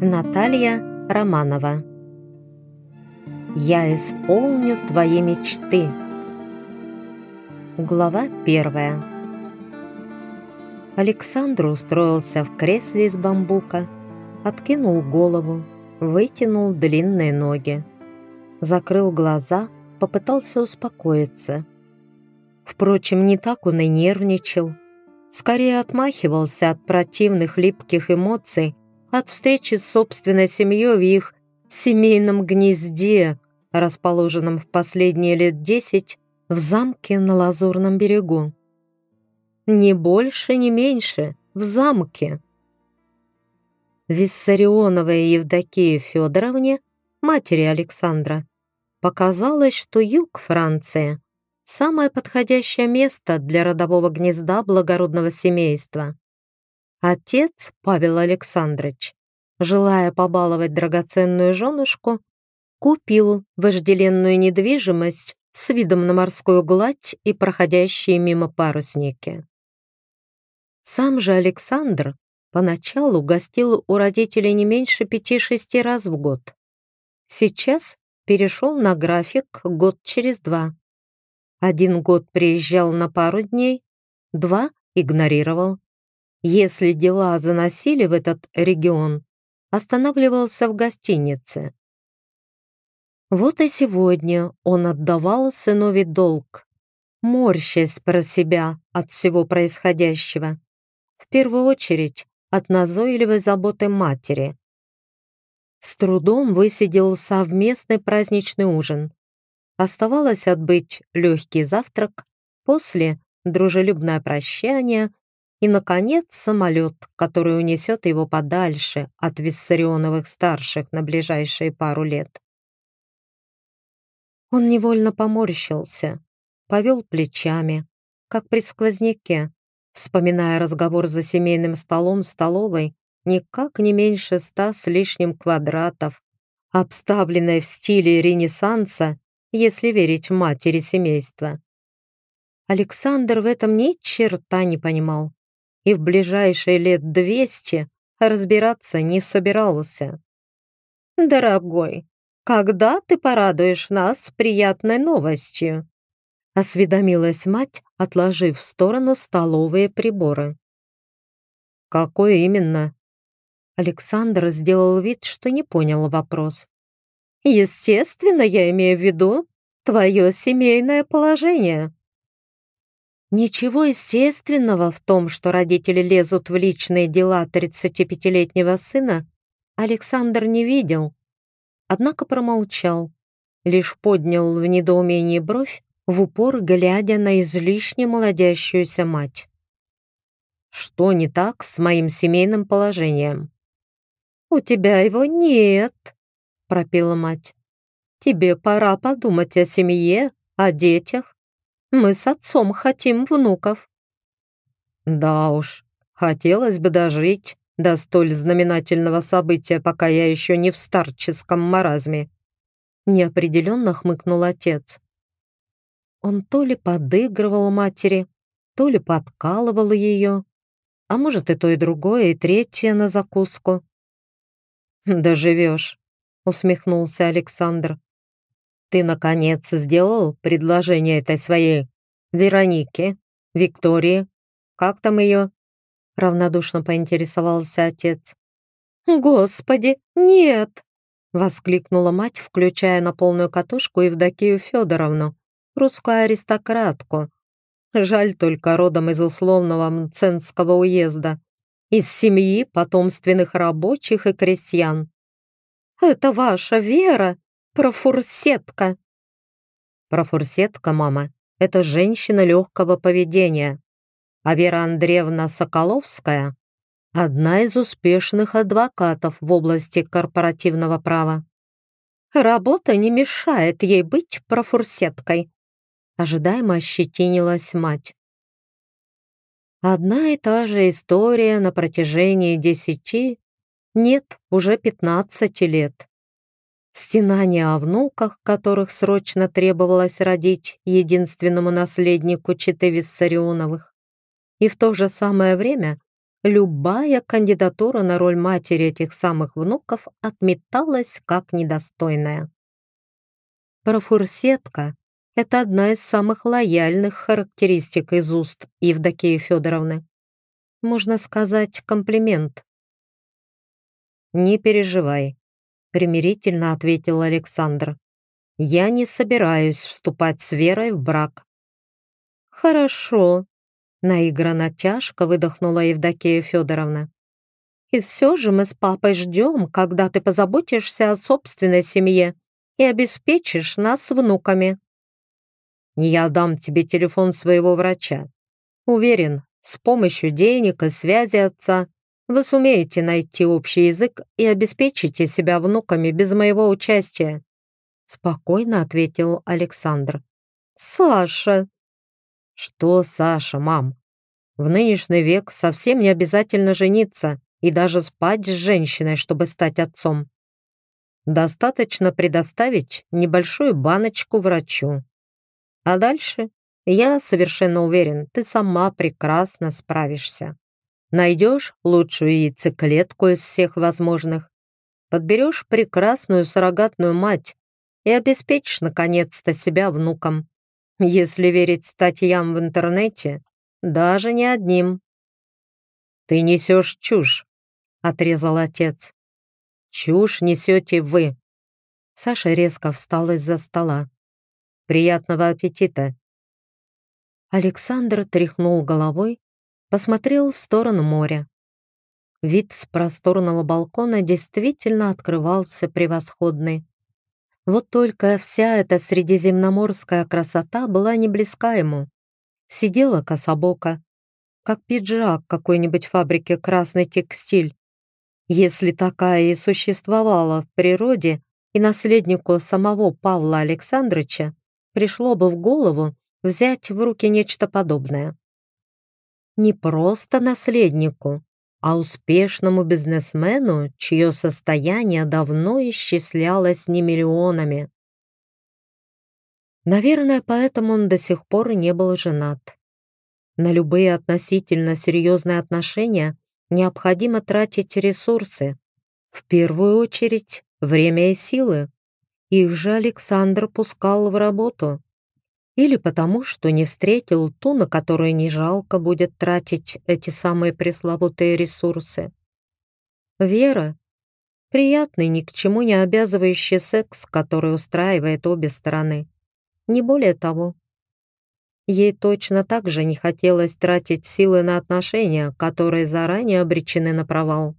Наталья Романова «Я исполню твои мечты» Глава первая Александр устроился в кресле из бамбука, откинул голову, вытянул длинные ноги закрыл глаза, попытался успокоиться. Впрочем, не так он и нервничал. Скорее отмахивался от противных липких эмоций, от встречи с собственной семьей в их семейном гнезде, расположенном в последние лет десять в замке на Лазурном берегу. Не больше, не меньше, в замке. Виссарионовой Евдокии Федоровне, матери Александра, показалось, что юг Франции — самое подходящее место для родового гнезда благородного семейства. Отец Павел Александрович, желая побаловать драгоценную женушку, купил вожделенную недвижимость с видом на морскую гладь и проходящие мимо парусники. Сам же Александр поначалу гостил у родителей не меньше пяти-шести раз в год. Сейчас перешел на график год через два. Один год приезжал на пару дней, два игнорировал. Если дела заносили в этот регион, останавливался в гостинице. Вот и сегодня он отдавал сынове долг, морщась про себя от всего происходящего. В первую очередь от назойливой заботы матери. С трудом высидел совместный праздничный ужин. Оставалось отбыть легкий завтрак, после — дружелюбное прощание и, наконец, самолет, который унесет его подальше от Виссарионовых-старших на ближайшие пару лет. Он невольно поморщился, повел плечами, как при сквозняке, вспоминая разговор за семейным столом в столовой никак не меньше ста с лишним квадратов, обставленной в стиле Ренессанса, если верить матери семейства. Александр в этом ни черта не понимал и в ближайшие лет двести разбираться не собирался. «Дорогой, когда ты порадуешь нас приятной новостью?» осведомилась мать, отложив в сторону столовые приборы. «Какой именно?» Александр сделал вид, что не понял вопрос. «Естественно, я имею в виду твое семейное положение». Ничего естественного в том, что родители лезут в личные дела 35-летнего сына, Александр не видел. Однако промолчал, лишь поднял в недоумении бровь, в упор глядя на излишне молодящуюся мать. «Что не так с моим семейным положением?» «У тебя его нет», — пропела мать. «Тебе пора подумать о семье, о детях. Мы с отцом хотим внуков». «Да уж, хотелось бы дожить до столь знаменательного события, пока я еще не в старческом маразме», — неопределенно хмыкнул отец. Он то ли подыгрывал матери, то ли подкалывал ее, а может и то, и другое, и третье на закуску. «Доживешь», — усмехнулся Александр. «Ты, наконец, сделал предложение этой своей Веронике, Виктории? Как там ее?» Равнодушно поинтересовался отец. «Господи, нет!» Воскликнула мать, включая на полную катушку Евдокию Федоровну, русскую аристократку. Жаль только родом из условного Мценского уезда из семьи потомственных рабочих и крестьян. «Это ваша Вера, профурсетка!» «Профурсетка, мама, это женщина легкого поведения, а Вера Андреевна Соколовская – одна из успешных адвокатов в области корпоративного права. Работа не мешает ей быть профурсеткой», – ожидаемо ощетинилась мать. Одна и та же история на протяжении десяти, нет, уже пятнадцати лет. Стенания о внуках, которых срочно требовалось родить единственному наследнику Читы Виссарионовых. И в то же самое время любая кандидатура на роль матери этих самых внуков отметалась как недостойная. Профурсетка это одна из самых лояльных характеристик из уст Евдокии Федоровны. Можно сказать, комплимент. «Не переживай», — примирительно ответил Александр. «Я не собираюсь вступать с Верой в брак». «Хорошо», — наигранно тяжко выдохнула Евдокия Федоровна. «И все же мы с папой ждем, когда ты позаботишься о собственной семье и обеспечишь нас внуками». Я дам тебе телефон своего врача. Уверен, с помощью денег и связи отца вы сумеете найти общий язык и обеспечите себя внуками без моего участия», — спокойно ответил Александр. «Саша!» «Что Саша, мам? В нынешний век совсем не обязательно жениться и даже спать с женщиной, чтобы стать отцом. Достаточно предоставить небольшую баночку врачу, а дальше, я совершенно уверен, ты сама прекрасно справишься. Найдешь лучшую яйцеклетку из всех возможных, подберешь прекрасную суррогатную мать и обеспечишь наконец-то себя внуком. Если верить статьям в интернете, даже не одним. «Ты несешь чушь», — отрезал отец. «Чушь несете вы». Саша резко встал из-за стола. Приятного аппетита!» Александр тряхнул головой, посмотрел в сторону моря. Вид с просторного балкона действительно открывался превосходный. Вот только вся эта средиземноморская красота была не близка ему. Сидела кособока, как пиджак какой-нибудь фабрики «Красный текстиль». Если такая и существовала в природе, и наследнику самого Павла Александровича пришло бы в голову взять в руки нечто подобное. Не просто наследнику, а успешному бизнесмену, чье состояние давно исчислялось не миллионами. Наверное, поэтому он до сих пор не был женат. На любые относительно серьезные отношения необходимо тратить ресурсы, в первую очередь время и силы. Их же Александр пускал в работу. Или потому, что не встретил ту, на которую не жалко будет тратить эти самые пресловутые ресурсы. Вера — приятный, ни к чему не обязывающий секс, который устраивает обе стороны. Не более того. Ей точно так же не хотелось тратить силы на отношения, которые заранее обречены на провал.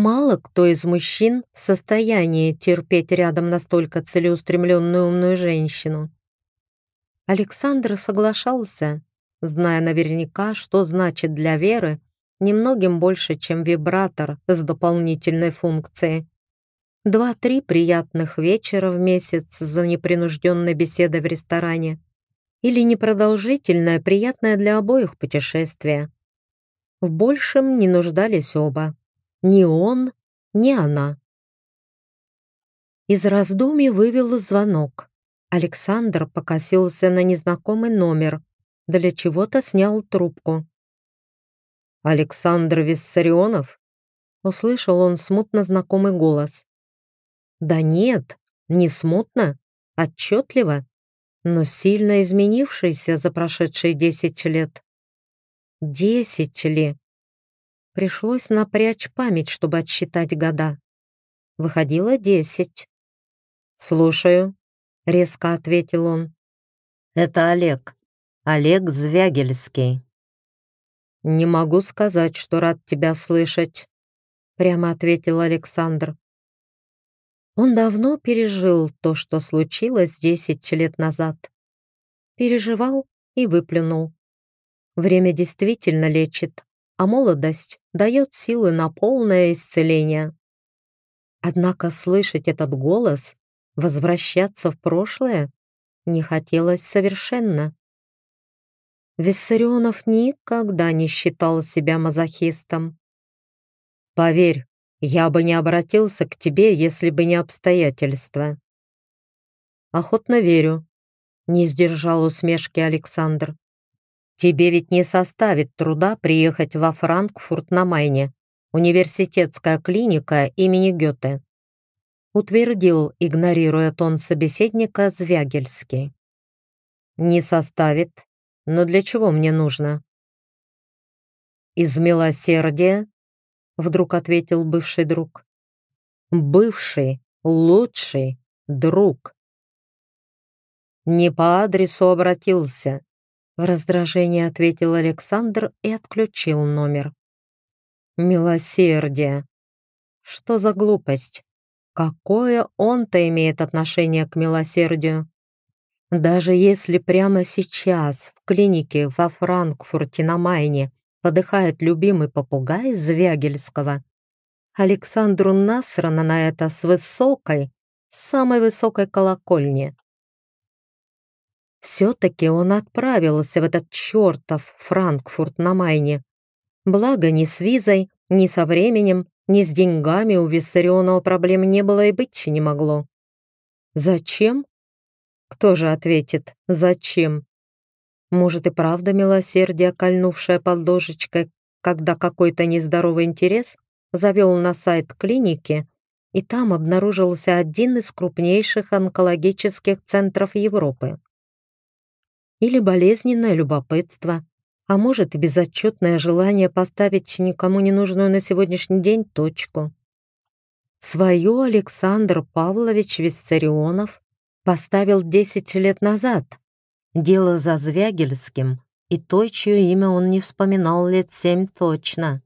Мало кто из мужчин в состоянии терпеть рядом настолько целеустремленную умную женщину. Александр соглашался, зная наверняка, что значит для Веры немногим больше, чем вибратор с дополнительной функцией. Два-три приятных вечера в месяц за непринужденной беседой в ресторане или непродолжительное, приятное для обоих путешествие. В большем не нуждались оба. Ни он, ни она. Из раздумий вывел звонок. Александр покосился на незнакомый номер, для чего-то снял трубку. «Александр Виссарионов?» Услышал он смутно знакомый голос. «Да нет, не смутно, отчетливо, но сильно изменившийся за прошедшие десять лет». «Десять ли? Пришлось напрячь память, чтобы отсчитать года. Выходило десять. «Слушаю», — резко ответил он. «Это Олег. Олег Звягельский». «Не могу сказать, что рад тебя слышать», — прямо ответил Александр. Он давно пережил то, что случилось десять лет назад. Переживал и выплюнул. Время действительно лечит а молодость дает силы на полное исцеление. Однако слышать этот голос, возвращаться в прошлое, не хотелось совершенно. Виссарионов никогда не считал себя мазохистом. «Поверь, я бы не обратился к тебе, если бы не обстоятельства». «Охотно верю», — не сдержал усмешки Александр. Тебе ведь не составит труда приехать во Франкфурт на Майне, университетская клиника имени Гёте. Утвердил, игнорируя тон собеседника, Звягельский. Не составит, но для чего мне нужно? Из милосердия, вдруг ответил бывший друг. Бывший, лучший друг. Не по адресу обратился, в раздражении ответил Александр и отключил номер. Милосердие. Что за глупость? Какое он-то имеет отношение к милосердию? Даже если прямо сейчас в клинике во Франкфурте на Майне подыхает любимый попугай Звягельского, Александру насрано на это с высокой, самой высокой колокольни. Все-таки он отправился в этот чертов Франкфурт на Майне. Благо ни с визой, ни со временем, ни с деньгами у Виссарионова проблем не было и быть не могло. Зачем? Кто же ответит «зачем»? Может и правда милосердие, кольнувшее под ложечкой, когда какой-то нездоровый интерес завел на сайт клиники, и там обнаружился один из крупнейших онкологических центров Европы или болезненное любопытство, а может и безотчетное желание поставить никому не нужную на сегодняшний день точку. Свою Александр Павлович Виссарионов поставил 10 лет назад. Дело за Звягельским и той, чье имя он не вспоминал лет семь точно.